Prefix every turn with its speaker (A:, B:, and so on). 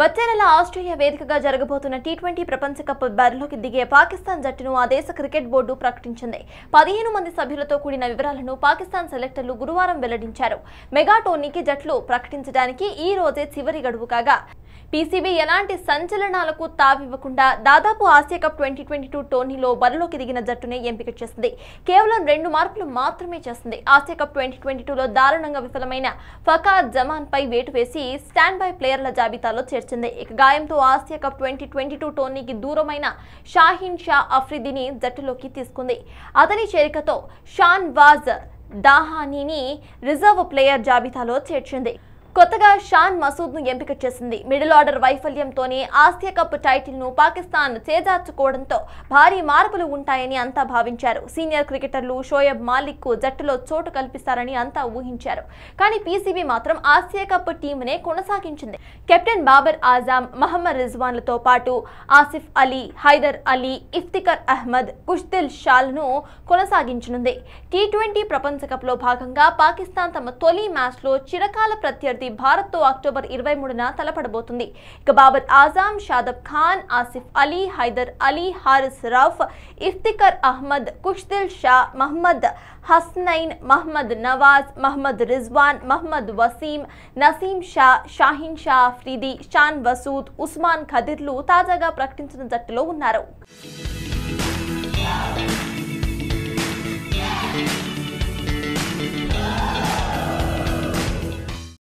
A: వచ్చే నెల ఆస్ట్రేలియా వేదికగా జరగబోతున్న టీ ట్వంటీ ప్రపంచ కప్ బరిలోకి దిగే పాకిస్తాన్ జట్టును ఆ దేశ క్రికెట్ బోర్డు ప్రకటించింది పదిహేను మంది సభ్యులతో కూడిన వివరాలను పాకిస్తాన్ సెలెక్టర్లు గురువారం వెల్లడించారు మెగా టోర్నీకి జట్లు ప్రకటించడానికి ఈ రోజే చివరి గడువు కాగా పీసీబీ ఎలాంటి సంచలనాలకు తావివ్వకుండా దాదాపు Asia cup twenty twenty two టోర్నీలో బరిలోకి దిగిన జట్టునే ఎంపిక చేసింది కేవలం రెండు మార్పులు మాత్రమే చేస్తుంది ఆసియా కప్ ట్వంటీ ట్వంటీ టూలో దారుణంగా విఫలమైన ఫకా జమాన్ పై వేటు వేసి స్టాండ్ బై ప్లేయర్ల జాబితాలో చేర్చింది ఇక గాయంతో Asia cup twenty twenty two టోర్నీకి దూరమైన షాహీన్ షా అఫ్రిదిని జట్టులోకి తీసుకుంది అతని చేరికతో షాన్ వాజ్ దాహానీని రిజర్వ్ ప్లేయర్ జాబితాలో చేర్చింది కొత్తగా షాన్ మసూద్ ను ఎంపిక చేసింది మిడిల్ ఆర్డర్ వైఫల్యంతోనే ఆసియా కప్ టైటిల్ ను పాకిస్తాన్ చేజార్చుకోవడంతో భారీ మార్పులు ఉంటాయని అంతా భావించారు సీనియర్ క్రికెటర్లు షోయబ్ మాలిక్ కు జట్టులో చోటు కల్పిస్తారని అంతా ఊహించారు కానీ పీసీబీ మాత్రం ఆసియా కప్ టీంనే కొనసాగించింది కెప్టెన్ బాబర్ ఆజాం మహమ్మద్ రిజ్వాన్లతో పాటు ఆసిఫ్ అలీ హైదర్ అలీ ఇఫ్తికర్ అహ్మద్ కుష్దిల్ షాల్ ను కొనసాగించనుంది టీ ట్వంటీ ప్రపంచకప్ లో భాగంగా పాకిస్తాన్ తమ తొలి మ్యాచ్ లో చిరకాల ప్రత్యర్థి జత భారత్తో అక్టోబర్ ఇరవై మూడున తలపడబోతుంది ఇక బాబర్ ఆజాం షాదబ్ ఖాన్ ఆసిఫ్ అలీ హైదర్ అలీ హారిస్ రఫ్ ఇఫ్తికర్ అహ్మద్ కుష్దిల్ షా మహ్మద్ హస్నైన్ మహ్మద్ నవాజ్ మహ్మద్ రిజ్వాన్ మహ్మద్ వసీం నసీం షా షాహీన్ షా ఫ్రీది షాన్ వసూద్ ఉస్మాన్ ఖదిర్లు తాజాగా ప్రకటించిన జట్టులో ఉన్నారు